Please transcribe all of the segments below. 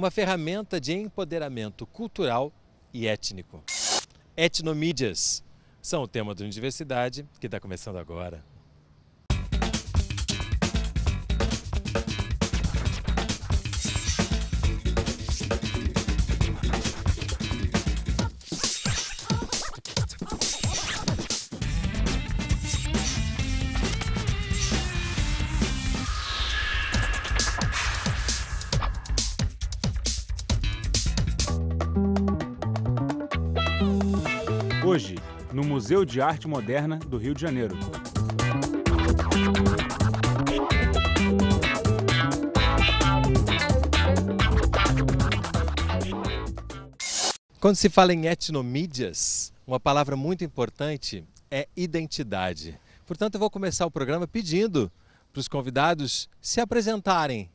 uma ferramenta de empoderamento cultural e étnico. Etnomídias são o tema do Universidade, que está começando agora. Museu de Arte Moderna do Rio de Janeiro. Quando se fala em etnomídias, uma palavra muito importante é identidade. Portanto, eu vou começar o programa pedindo para os convidados se apresentarem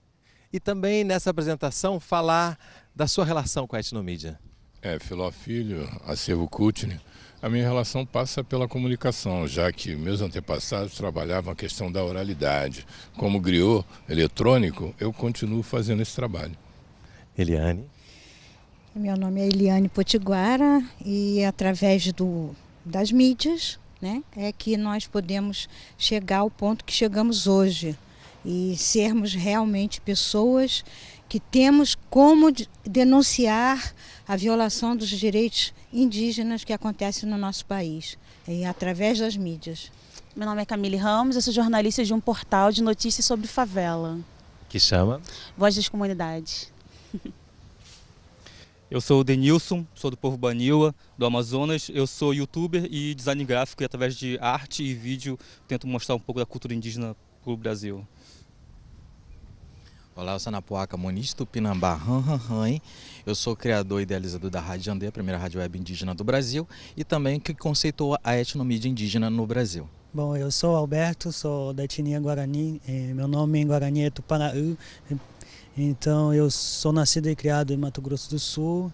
e também nessa apresentação falar da sua relação com a etnomídia. É, Filó Filho, Acervo Cultine, a minha relação passa pela comunicação, já que meus antepassados trabalhavam a questão da oralidade. Como griot eletrônico, eu continuo fazendo esse trabalho. Eliane? Meu nome é Eliane Potiguara e através do, das mídias né, é que nós podemos chegar ao ponto que chegamos hoje e sermos realmente pessoas que temos como denunciar a violação dos direitos indígenas que acontece no nosso país, e através das mídias. Meu nome é Camille Ramos, eu sou jornalista de um portal de notícias sobre favela. Que chama? Voz das Comunidades. Eu sou o Denilson, sou do povo Baniwa, do Amazonas. Eu sou youtuber e design gráfico e através de arte e vídeo tento mostrar um pouco da cultura indígena para o Brasil. Olá, eu sou Napuaca, Moniz Tupinambá, Hum, hum, hum. hein? Eu sou criador e idealizador da Rádio Jandê, a primeira rádio web indígena do Brasil, e também que conceitou a etnomídia indígena no Brasil. Bom, eu sou Alberto, sou da etnia Guarani, é, meu nome em Guarani é Tupanaú, então eu sou nascido e criado em Mato Grosso do Sul,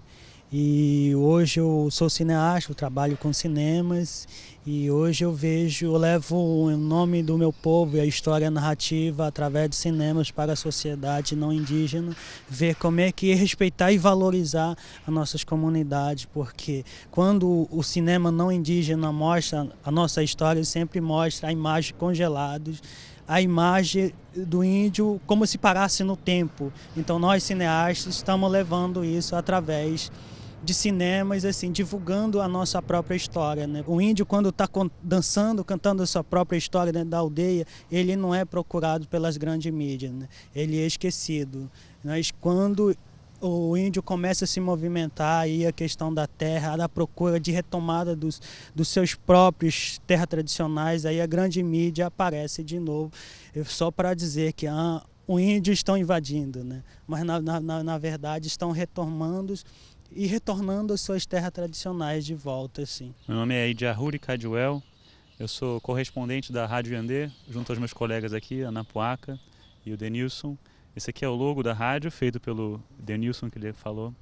e hoje eu sou cineasta, eu trabalho com cinemas e hoje eu vejo, eu levo o nome do meu povo e a história narrativa através de cinemas para a sociedade não indígena, ver como é que respeitar e valorizar as nossas comunidades, porque quando o cinema não indígena mostra a nossa história, sempre mostra a imagem congelados, a imagem do índio como se parasse no tempo. Então nós cineastas estamos levando isso através de cinemas, assim, divulgando a nossa própria história. Né? O índio, quando está dançando, cantando a sua própria história dentro da aldeia, ele não é procurado pelas grandes mídias, né? ele é esquecido. Mas quando o índio começa a se movimentar e a questão da terra, da procura de retomada dos, dos seus próprios terras tradicionais, aí a grande mídia aparece de novo, só para dizer que ah, o índio estão invadindo, né? mas na, na, na verdade estão retomando e retornando às suas terras tradicionais de volta, assim. Meu nome é Idiahuri Cadwell, eu sou correspondente da Rádio Yandê, junto aos meus colegas aqui, Ana Napuaca e o Denilson. Esse aqui é o logo da rádio, feito pelo Denilson, que ele falou,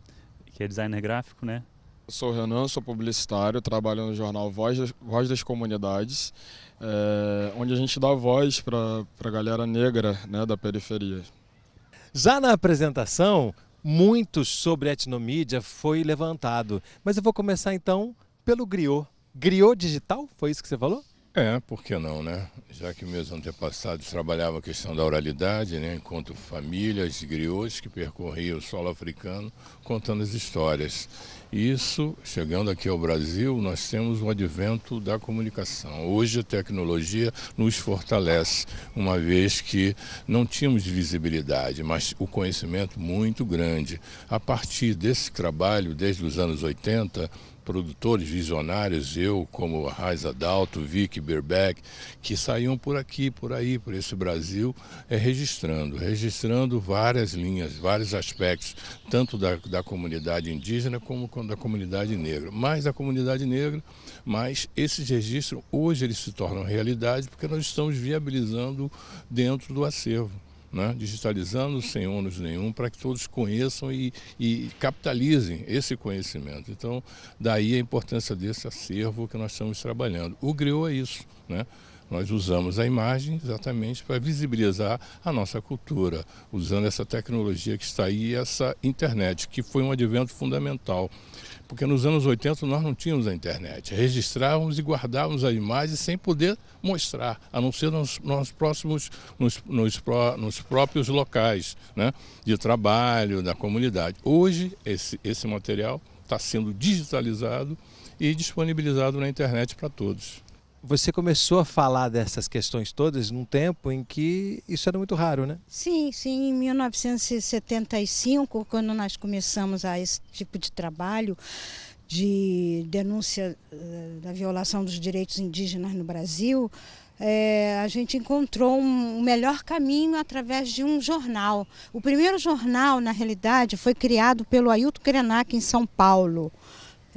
que é designer gráfico, né? Eu sou o Renan, sou publicitário, trabalho no jornal Voz das, voz das Comunidades, é, onde a gente dá voz para a galera negra né, da periferia. Já na apresentação, muito sobre etnomídia foi levantado. Mas eu vou começar então pelo griot. Griot digital? Foi isso que você falou? É, por que não, né? Já que meus antepassados trabalhavam a questão da oralidade, né? enquanto famílias griots que percorriam o solo africano contando as histórias. Isso, chegando aqui ao Brasil, nós temos o advento da comunicação. Hoje a tecnologia nos fortalece, uma vez que não tínhamos visibilidade, mas o conhecimento muito grande. A partir desse trabalho, desde os anos 80, produtores visionários, eu como Raiz Adalto, Vic Berbeck, que saíam por aqui, por aí, por esse Brasil, é, registrando, registrando várias linhas, vários aspectos, tanto da, da comunidade indígena como da comunidade negra. Mais da comunidade negra, mas esses registros hoje eles se tornam realidade porque nós estamos viabilizando dentro do acervo né? digitalizando sem ônus nenhum, para que todos conheçam e, e, capitalizem esse conhecimento. Então, daí a importância desse acervo que nós estamos trabalhando. O GRIO é isso, né? Nós usamos a imagem exatamente para visibilizar a nossa cultura, usando essa tecnologia que está aí, essa internet, que foi um advento fundamental. Porque nos anos 80 nós não tínhamos a internet. Registrávamos e guardávamos a imagem sem poder mostrar, a não ser nos, nos próximos, nos, nos, nos próprios locais né? de trabalho, da comunidade. Hoje, esse, esse material está sendo digitalizado e disponibilizado na internet para todos você começou a falar dessas questões todas num tempo em que isso era muito raro, né? Sim, sim. Em 1975, quando nós começamos a esse tipo de trabalho de denúncia eh, da violação dos direitos indígenas no Brasil, é, a gente encontrou um, um melhor caminho através de um jornal. O primeiro jornal, na realidade, foi criado pelo Ailton Krenak em São Paulo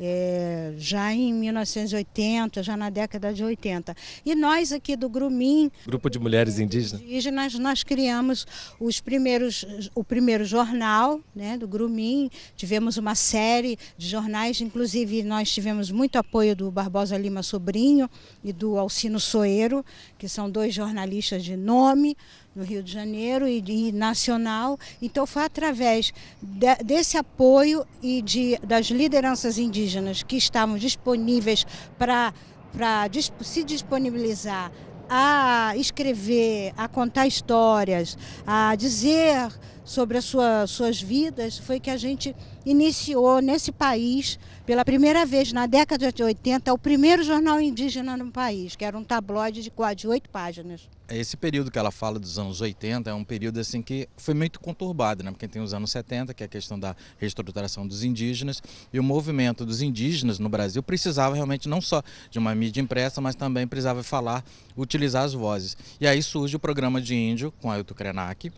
é, já em 1980, já na década de 80. E nós aqui do Grumim, Grupo de Mulheres Indígenas, indígenas nós criamos os primeiros, o primeiro jornal né, do Grumim, tivemos uma série de jornais, inclusive nós tivemos muito apoio do Barbosa Lima Sobrinho e do Alcino Soeiro, que são dois jornalistas de nome, no Rio de Janeiro e, e nacional. Então foi através de, desse apoio e de, das lideranças indígenas que estavam disponíveis para se disponibilizar a escrever, a contar histórias, a dizer sobre as sua, suas vidas, foi que a gente iniciou nesse país, pela primeira vez na década de 80, o primeiro jornal indígena no país, que era um tabloide de quase oito páginas. É, esse período que ela fala dos anos 80 é um período assim que foi muito conturbado, né? porque tem os anos 70, que é a questão da reestruturação dos indígenas, e o movimento dos indígenas no Brasil precisava realmente não só de uma mídia impressa, mas também precisava falar, utilizar as vozes. E aí surge o programa de índio com Ailton Krenak,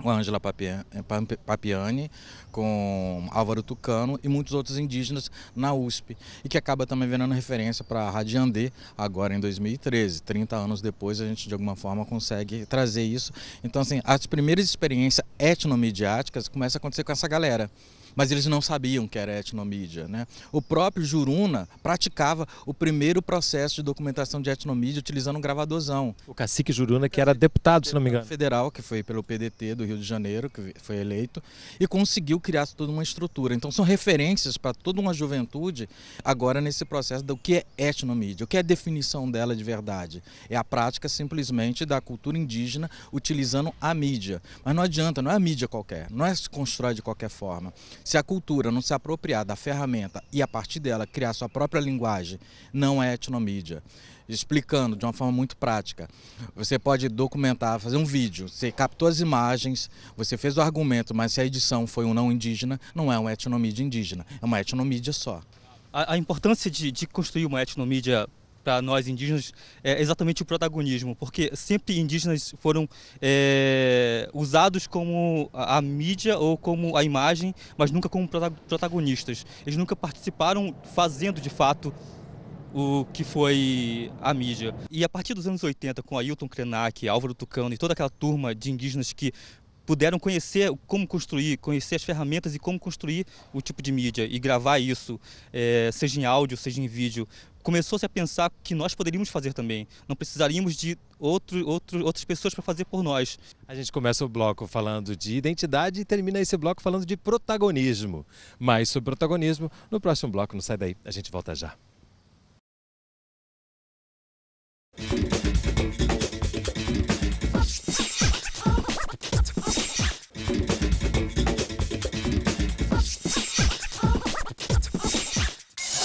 com Ângela eh, Papiani, com Álvaro Tucano e muitos outros indígenas na USP, e que acaba também virando referência para a Radiandê agora em 2013. 30 anos depois a gente de alguma forma consegue trazer isso. Então assim, as primeiras experiências etnomediáticas começam a acontecer com essa galera mas eles não sabiam que era etnomídia. Né? O próprio Juruna praticava o primeiro processo de documentação de etnomídia utilizando um gravadorzão. O cacique Juruna, que era deputado, se não me engano. Federal, que foi pelo PDT do Rio de Janeiro, que foi eleito, e conseguiu criar toda uma estrutura. Então são referências para toda uma juventude agora nesse processo do que é etnomídia, o que é a definição dela de verdade. É a prática simplesmente da cultura indígena utilizando a mídia. Mas não adianta, não é a mídia qualquer, não é se constrói de qualquer forma. Se a cultura não se apropriar da ferramenta e a partir dela criar sua própria linguagem, não é etnomídia. Explicando de uma forma muito prática, você pode documentar, fazer um vídeo, você captou as imagens, você fez o argumento, mas se a edição foi um não indígena, não é uma etnomídia indígena, é uma etnomídia só. A, a importância de, de construir uma etnomídia para tá? nós indígenas é exatamente o protagonismo, porque sempre indígenas foram é, usados como a, mídia ou como a imagem, mas nunca como protagonistas. Eles nunca participaram fazendo de fato o que foi a mídia. E a partir dos anos 80, com Ailton Krenak, Álvaro Tucano e toda aquela turma de indígenas que puderam conhecer como construir, conhecer as ferramentas e como construir o tipo de mídia e gravar isso, é, seja em áudio, seja em vídeo, começou-se a pensar que nós poderíamos fazer também. Não precisaríamos de outro, outro, outras pessoas para fazer por nós. A gente começa o bloco falando de identidade e termina esse bloco falando de protagonismo. Mais sobre protagonismo no próximo bloco. Não sai daí, a gente volta já.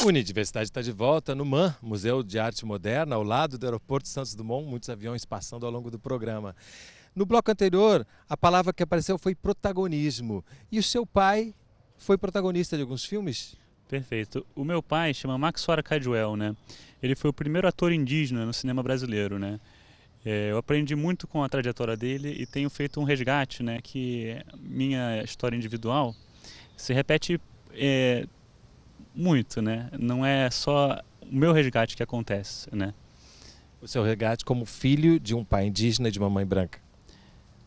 Universidade está de volta no MAN, Museu de Arte Moderna, ao lado do Aeroporto Santos Dumont, muitos aviões passando ao longo do programa. No bloco anterior, a palavra que apareceu foi protagonismo. E o seu pai foi protagonista de alguns filmes? Perfeito. O meu pai chama Max Fara Cadwell, né? Ele foi o primeiro ator indígena no cinema brasileiro, né? É, eu aprendi muito com a trajetória dele e tenho feito um resgate, né? Que minha história individual se repete é, muito, né? Não é só o meu resgate que acontece, né? O seu resgate como filho de um pai indígena e de uma mãe branca.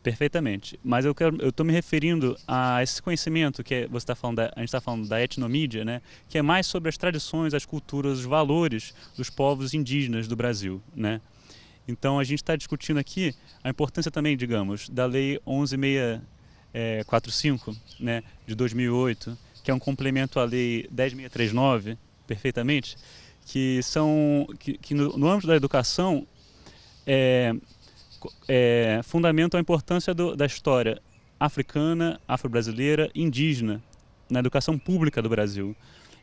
Perfeitamente. Mas eu quero, eu estou me referindo a esse conhecimento que é, você está falando, da, a gente está falando da etnomídia, né? Que é mais sobre as tradições, as culturas, os valores dos povos indígenas do Brasil, né? Então a gente está discutindo aqui a importância também, digamos, da lei 11645, né, de 2008, que é um complemento à Lei 10.639, perfeitamente, que são que, que no, no, âmbito da educação é, é, fundamentam a importância do, da história africana, afro-brasileira, indígena na educação pública do Brasil.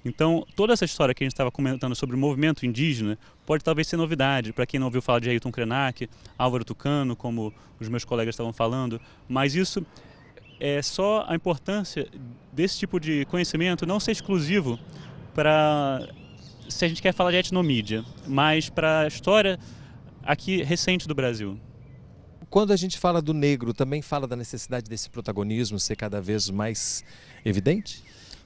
Então, toda essa história que a gente estava comentando sobre o movimento indígena pode talvez ser novidade para quem não ouviu falar de Ailton Krenak, Álvaro Tucano, como os meus colegas estavam falando, mas isso é só a importância desse tipo de conhecimento não ser exclusivo para se a gente quer falar de etnomídia, mas para a história aqui recente do Brasil. Quando a gente fala do negro, também fala da necessidade desse protagonismo ser cada vez mais evidente?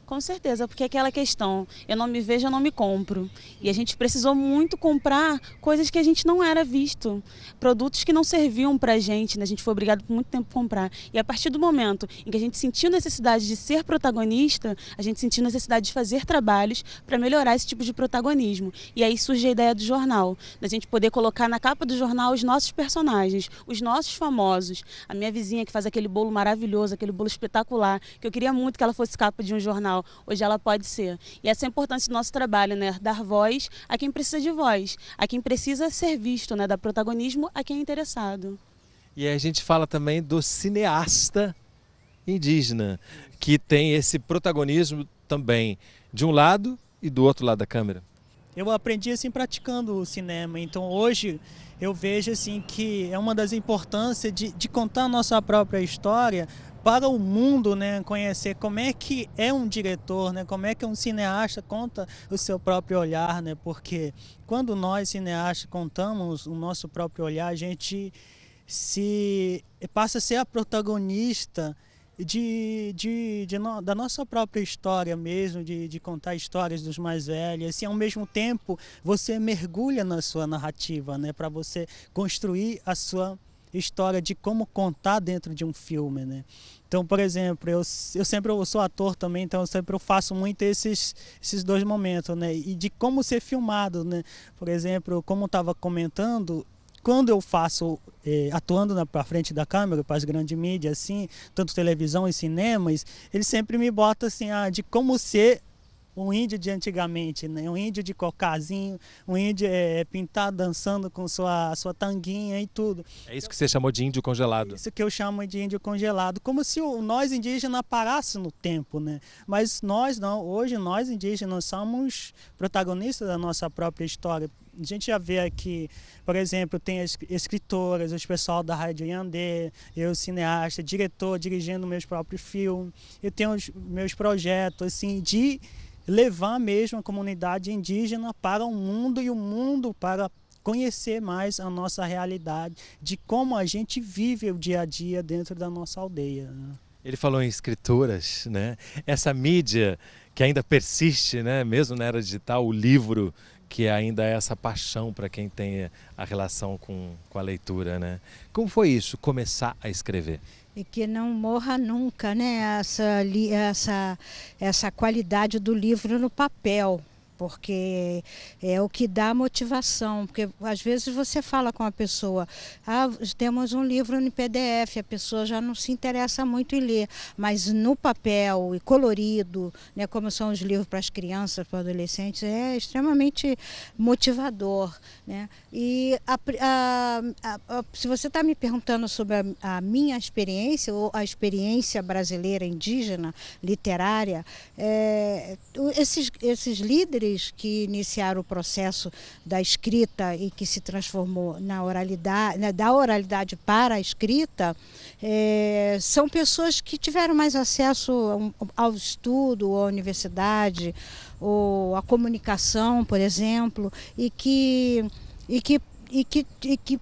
Com certeza, porque é aquela questão, eu não me vejo, eu não me compro. E a gente precisou muito comprar coisas que a gente não era visto, produtos que não serviam para a gente, né? a gente foi obrigado por muito tempo a comprar. E a partir do momento em que a gente sentiu necessidade de ser protagonista, a gente sentiu necessidade de fazer trabalhos para melhorar esse tipo de protagonismo. E aí surge a ideia do jornal, da gente poder colocar na capa do jornal os nossos personagens, os nossos famosos. A minha vizinha que faz aquele bolo maravilhoso, aquele bolo espetacular, que eu queria muito que ela fosse capa de um jornal Hoje ela pode ser. E essa é a importância do nosso trabalho, né? Dar voz a quem precisa de voz, a quem precisa ser visto, né? Dar protagonismo a quem é interessado. E a gente fala também do cineasta indígena, que tem esse protagonismo também, de um lado e do outro lado da câmera. Eu aprendi assim praticando o cinema, então hoje eu vejo assim que é uma das importâncias de, de contar a nossa própria história para o mundo né, conhecer como é que é um diretor, né, como é que um cineasta conta o seu próprio olhar, né, porque quando nós cineastas contamos o nosso próprio olhar, a gente se passa a ser a protagonista de, de, de no, da nossa própria história mesmo, de, de contar histórias dos mais velhos. E assim, ao mesmo tempo você mergulha na sua narrativa, né, para você construir a sua história de como contar dentro de um filme, né? Então, por exemplo, eu, eu sempre eu sou ator também, então eu sempre eu faço muito esses, esses dois momentos, né? E de como ser filmado, né? Por exemplo, como eu estava comentando, quando eu faço eh, atuando na pra frente da câmera para as grandes mídias assim tanto televisão e cinemas ele sempre me bota assim ah, de como ser um índio de antigamente, né? um índio de cocazinho, um índio é, pintado dançando com sua, sua tanguinha e tudo. É isso que você chamou de índio congelado. isso que eu chamo de índio congelado, como se o, nós indígenas parássemos no tempo, né? Mas nós não, hoje nós indígenas somos protagonistas da nossa própria história. A gente já vê aqui, por exemplo, tem as escritoras, os pessoal da Rádio Yandê, eu cineasta, diretor, dirigindo meus próprios filmes. Eu tenho os meus projetos assim de levar mesmo a comunidade indígena para o mundo e o mundo para conhecer mais a nossa realidade, de como a gente vive o dia a dia dentro da nossa aldeia. Né? Ele falou em escrituras, né? Essa mídia que ainda persiste, né? Mesmo na era digital, o livro que ainda é essa paixão para quem tem a relação com, com a leitura, né? Como foi isso, começar a escrever? E que não morra nunca, né? Essa, essa, essa qualidade do livro no papel porque é o que dá motivação. Porque às vezes você fala com a pessoa, ah, temos um livro em PDF, a pessoa já não se interessa muito em ler, mas no papel e colorido, né, como são os livros para as crianças, para adolescentes, é extremamente motivador. Né? E a, a, a, se você está me perguntando sobre a, minha experiência, ou a experiência brasileira indígena, literária, é, esses, esses líderes que iniciaram o processo da escrita e que se transformou na oralidade, né, da oralidade para a escrita, é, são pessoas que tiveram mais acesso ao estudo, à universidade, ou à comunicação, por exemplo, e que, e que, e que, e que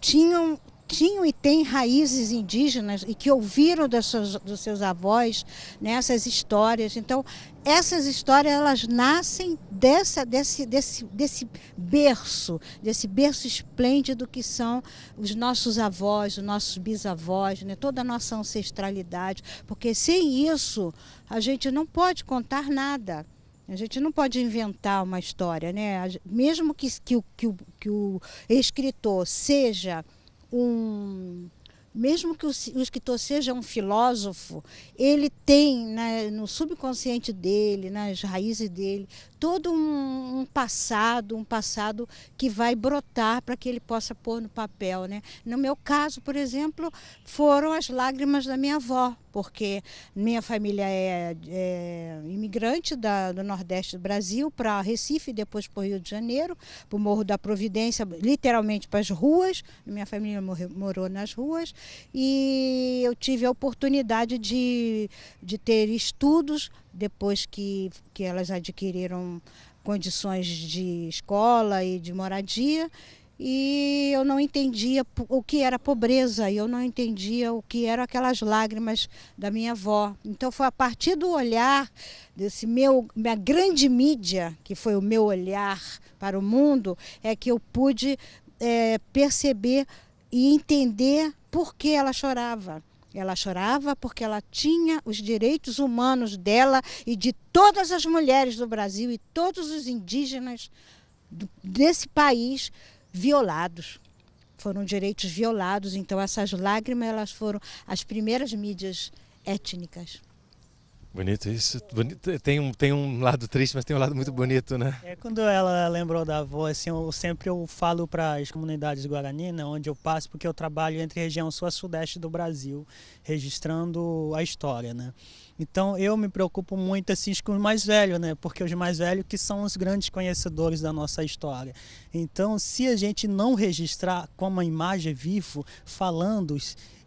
tinham tinham e têm raízes indígenas e que ouviram dos seus, dos seus avós nessas né, histórias. Então, essas histórias elas nascem dessa, desse, desse, desse berço, desse berço esplêndido que são os nossos avós, os nossos bisavós, né? toda a nossa ancestralidade. Porque sem isso, a gente não pode contar nada. A gente não pode inventar uma história, né? Mesmo que, que, que, que o escritor seja 嗯。mesmo que o, escritor seja um filósofo, ele tem né, no subconsciente dele, nas raízes dele, todo um, um passado, um passado que vai brotar para que ele possa pôr no papel. Né? No meu caso, por exemplo, foram as lágrimas da minha avó, porque minha família é, é imigrante da, do Nordeste do Brasil para Recife, depois para o Rio de Janeiro, para o Morro da Providência, literalmente para as ruas. Minha família morreu, morou nas ruas e eu tive a oportunidade de, de ter estudos depois que, que elas adquiriram condições de escola e de moradia e eu não entendia o que era pobreza, eu não entendia o que eram aquelas lágrimas da minha avó. Então foi a partir do olhar desse meu minha grande mídia, que foi o meu olhar para o mundo, é que eu pude é, perceber e entender por que ela chorava. Ela chorava porque ela tinha os direitos humanos dela e de todas as mulheres do Brasil e todos os indígenas desse país violados. Foram direitos violados, então essas lágrimas elas foram as primeiras mídias étnicas. Bonito isso. Bonito. Tem, um, tem um lado triste, mas tem um lado muito bonito, né? É, quando ela lembrou da avó, assim, eu sempre eu falo para as comunidades guaraninas, né, onde eu passo, porque eu trabalho entre região sul-sudeste e do Brasil, registrando a história, né? Então eu me preocupo muito assim, com os mais velhos, né? Porque os mais velhos que são os grandes conhecedores da nossa história. Então, se a gente não registrar como a imagem vivo, falando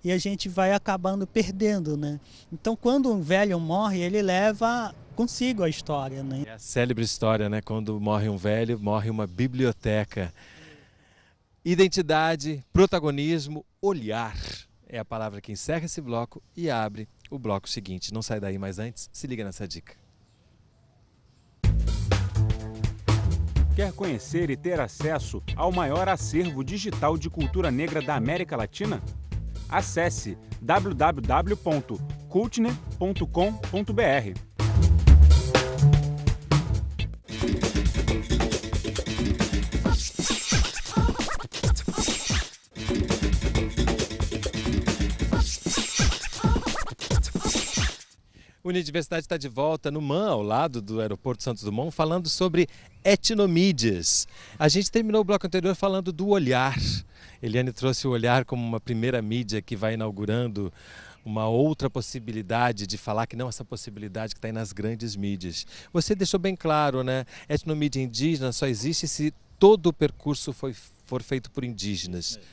e a gente vai acabando perdendo, né? Então, quando um velho morre, ele leva consigo a história, né? É a célebre história, né? Quando morre um velho, morre uma biblioteca. Identidade, protagonismo, olhar é a palavra que encerra esse bloco e abre o bloco seguinte. Não sai daí, mas antes, se liga nessa dica. Quer conhecer e ter acesso ao maior acervo digital de cultura negra da América Latina? acesse www.cultner.com.br. Universidade está de volta no MAN, ao lado do Aeroporto Santos Dumont, falando sobre etnomídias. A gente terminou o bloco anterior falando do olhar, Eliane trouxe o olhar como uma primeira mídia que vai inaugurando uma outra possibilidade de falar que não essa possibilidade que está aí nas grandes mídias. Você deixou bem claro, né? Etnomídia indígena só existe se todo o percurso foi, for feito por indígenas. É.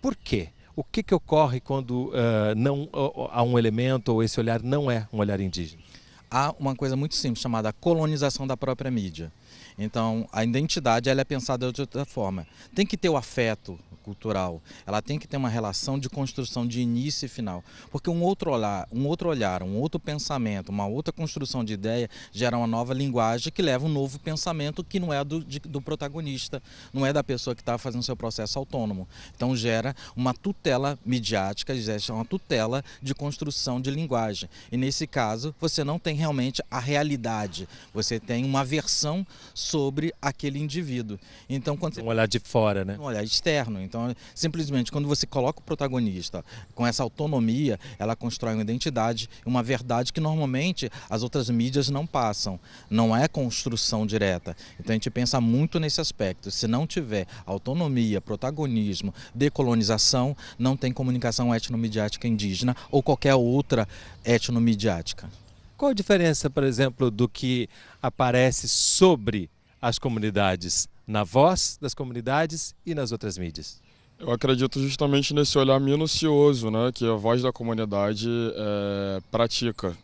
Por quê? O que, que ocorre quando uh, não uh, há um elemento ou esse olhar não é um olhar indígena? Há uma coisa muito simples chamada colonização da própria mídia. Então, a identidade ela é pensada de outra forma. Tem que ter o afeto cultural, ela tem que ter uma relação de construção de início e final, porque um outro olhar, um outro olhar, um outro pensamento, uma outra construção de ideia gera uma nova linguagem que leva um novo pensamento que não é do, de, do protagonista, não é da pessoa que está fazendo seu processo autônomo. Então gera uma tutela midiática, gera uma tutela de construção de linguagem. E nesse caso você não tem realmente a realidade, você tem uma versão sobre aquele indivíduo. Então quando um você... olhar de fora, né? Um olhar externo. Então, simplesmente, quando você coloca o protagonista com essa autonomia, ela constrói uma identidade, uma verdade que normalmente as outras mídias não passam. Não é construção direta. Então, a gente pensa muito nesse aspecto. Se não tiver autonomia, protagonismo, decolonização, não tem comunicação etnomediática indígena ou qualquer outra etnomediática. Qual a diferença, por exemplo, do que aparece sobre as comunidades, na voz das comunidades e nas outras mídias? Eu acredito justamente nesse olhar minucioso né, que a voz da comunidade é, pratica.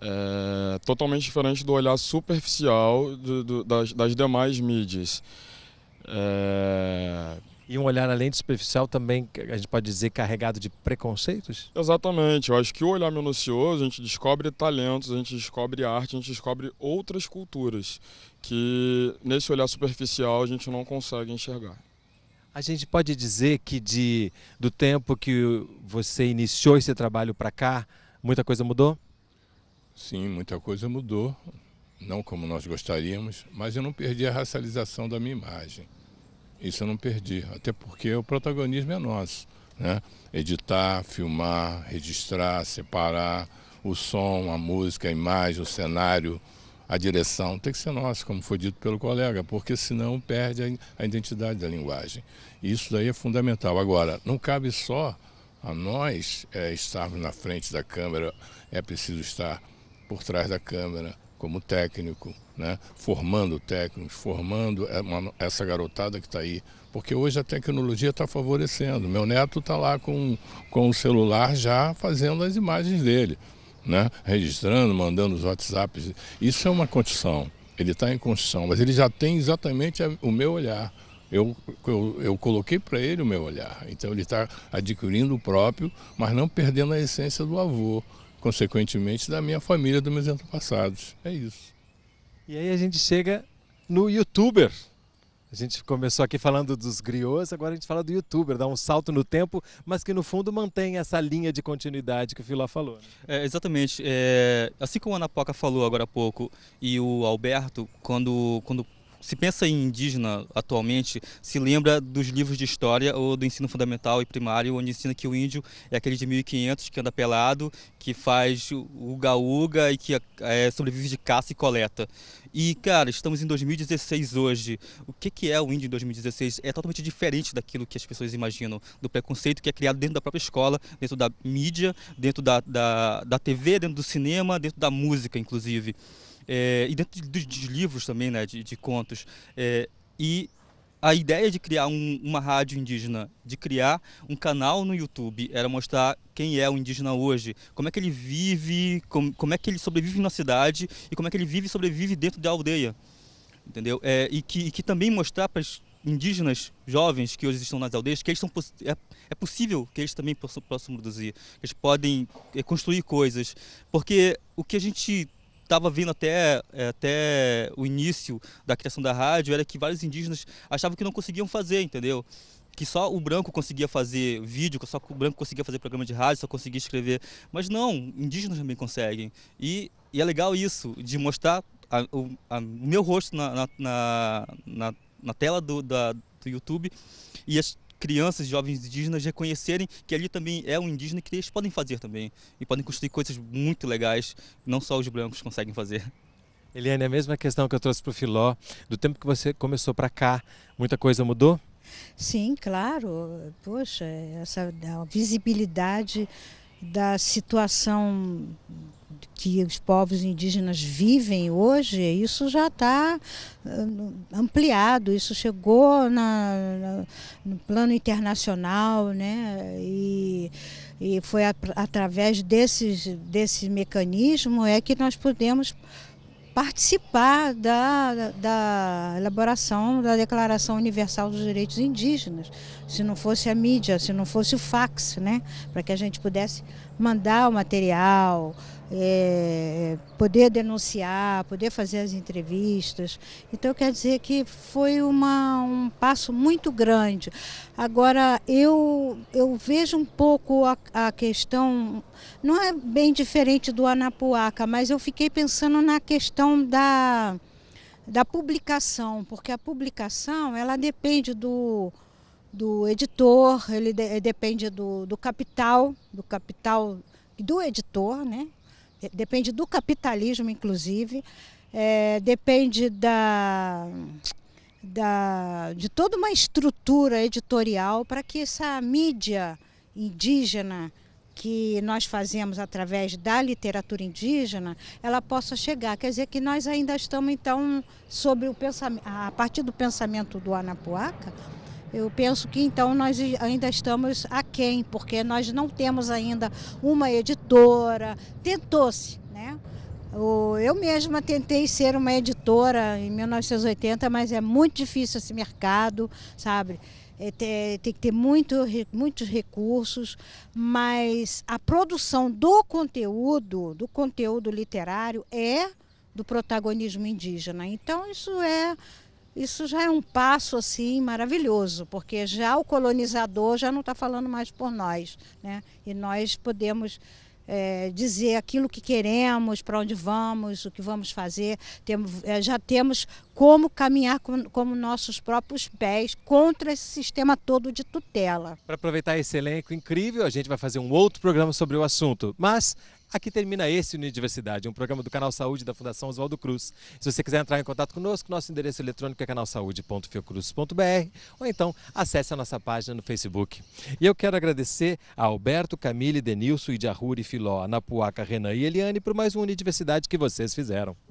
É, totalmente diferente do olhar superficial do, do, das, das, demais mídias. É... E um olhar além de superficial também, a gente pode dizer, carregado de preconceitos? Exatamente. Eu acho que o olhar minucioso, a gente descobre talentos, a gente descobre arte, a gente descobre outras culturas que nesse olhar superficial a gente não consegue enxergar. A gente pode dizer que de, do tempo que você iniciou esse trabalho para cá, muita coisa mudou? Sim, muita coisa mudou. Não como nós gostaríamos, mas eu não perdi a racialização da minha imagem. Isso eu não perdi, até porque o protagonismo é nosso. Né? Editar, filmar, registrar, separar o som, a música, a imagem, o cenário, a direção tem que ser nossa, como foi dito pelo colega, porque senão perde a identidade da linguagem. E isso daí é fundamental. Agora, não cabe só a nós é, estarmos na frente da câmera, é preciso estar por trás da câmera, como técnico, né? formando técnicos, formando é, essa garotada que está aí. Porque hoje a tecnologia está favorecendo. Meu neto está lá com, com o celular já fazendo as imagens dele né? registrando, mandando os WhatsApps. Isso é uma condição. Ele está em condição, mas ele já tem exatamente o meu olhar. Eu, eu, eu coloquei para ele o meu olhar. Então ele está adquirindo o próprio, mas não perdendo a essência do avô, consequentemente da minha família, dos meus antepassados. É isso. E aí a gente chega no youtuber. A gente começou aqui falando dos griots, agora a gente fala do youtuber, dá um salto no tempo, mas que no fundo mantém essa linha de continuidade que o Filó falou. Né? É, exatamente. É, assim como a Ana Poca falou agora há pouco e o Alberto, quando, quando se pensa em indígena atualmente, se lembra dos livros de história ou do ensino fundamental e primário, onde ensina que o índio é aquele de 1500 que anda pelado, que faz o gaúga e que é, sobrevive de caça e coleta. E, cara, estamos em 2016 hoje. O que, que é o índio em 2016? É totalmente diferente daquilo que as pessoas imaginam, do preconceito que é criado dentro da própria escola, dentro da mídia, dentro da, da, da TV, dentro do cinema, dentro da música, inclusive é, e dentro de, de, livros também, né, de, de contos. É, e a ideia de criar um, uma rádio indígena, de criar um canal no YouTube, era mostrar quem é o indígena hoje, como é que ele vive, com, como é que ele sobrevive na cidade e como é que ele vive e sobrevive dentro da aldeia. Entendeu? É, e, que, e que também mostrar para indígenas jovens que hoje estão nas aldeias, que eles são é, é possível que eles também possam, possam produzir, eles podem é, construir coisas, porque o que a gente estava vindo até, é, até o início da criação da rádio era que vários indígenas achavam que não conseguiam fazer, entendeu? que só o branco conseguia fazer vídeo, que só o branco conseguia fazer programa de rádio, só conseguia escrever. Mas não, indígenas também conseguem. E, e é legal isso, de mostrar a, o a meu rosto na, na, na, na tela do, da, do YouTube e as crianças, jovens indígenas reconhecerem que ali também é um indígena que eles podem fazer também. E podem construir coisas muito legais, não só os brancos conseguem fazer. Eliane, a mesma questão que eu trouxe para o Filó, do tempo que você começou para cá, muita coisa mudou? Sim, claro. Poxa, essa visibilidade da situação que os povos indígenas vivem hoje, isso já está eh, ampliado, isso chegou na, na, no plano internacional, né? E, e foi a, através desses, desse mecanismo é que nós podemos participar da, da elaboração da Declaração Universal dos Direitos Indígenas, se não fosse a mídia, se não fosse o fax, né? para que a gente pudesse mandar o material, é, poder denunciar, poder fazer as entrevistas. Então, quer dizer que foi uma, um passo muito grande. Agora, eu, eu vejo um pouco a, a questão, não é bem diferente do Anapuaca, mas eu fiquei pensando na questão da da publicação, porque a publicação ela depende do, do editor, ele de, depende do, do capital, do capital do editor, né? depende do capitalismo, inclusive, é, depende da, da, de toda uma estrutura editorial para que essa mídia indígena que nós fazemos através da literatura indígena, ela possa chegar. Quer dizer que nós ainda estamos, então, sobre o pensamento, a partir do pensamento do Anapuaca, eu penso que então nós ainda estamos aquém, porque nós não temos ainda uma editora. Tentou-se, né? Eu mesma tentei ser uma editora em 1980, mas é muito difícil esse mercado, sabe? É, tem, que ter muito, muitos recursos, mas a produção do conteúdo, do conteúdo literário, é do protagonismo indígena. Então, isso é isso já é um passo assim maravilhoso, porque já o colonizador já não está falando mais por nós, né? E nós podemos é, dizer aquilo que queremos, para onde vamos, o que vamos fazer. Temos, é, já temos como caminhar como com nossos próprios pés contra esse sistema todo de tutela. Para aproveitar esse elenco incrível, a gente vai fazer um outro programa sobre o assunto. Mas Aqui termina esse Universidade, um programa do Canal Saúde da Fundação Oswaldo Cruz. Se você quiser entrar em contato conosco, nosso endereço eletrônico é canalsaude.fiocruz.br ou então acesse a nossa página no Facebook. E eu quero agradecer a Alberto, Camille, Denilson, Idiaruri, Filó, Anapuaca, Renan e Eliane por mais um Universidade que vocês fizeram.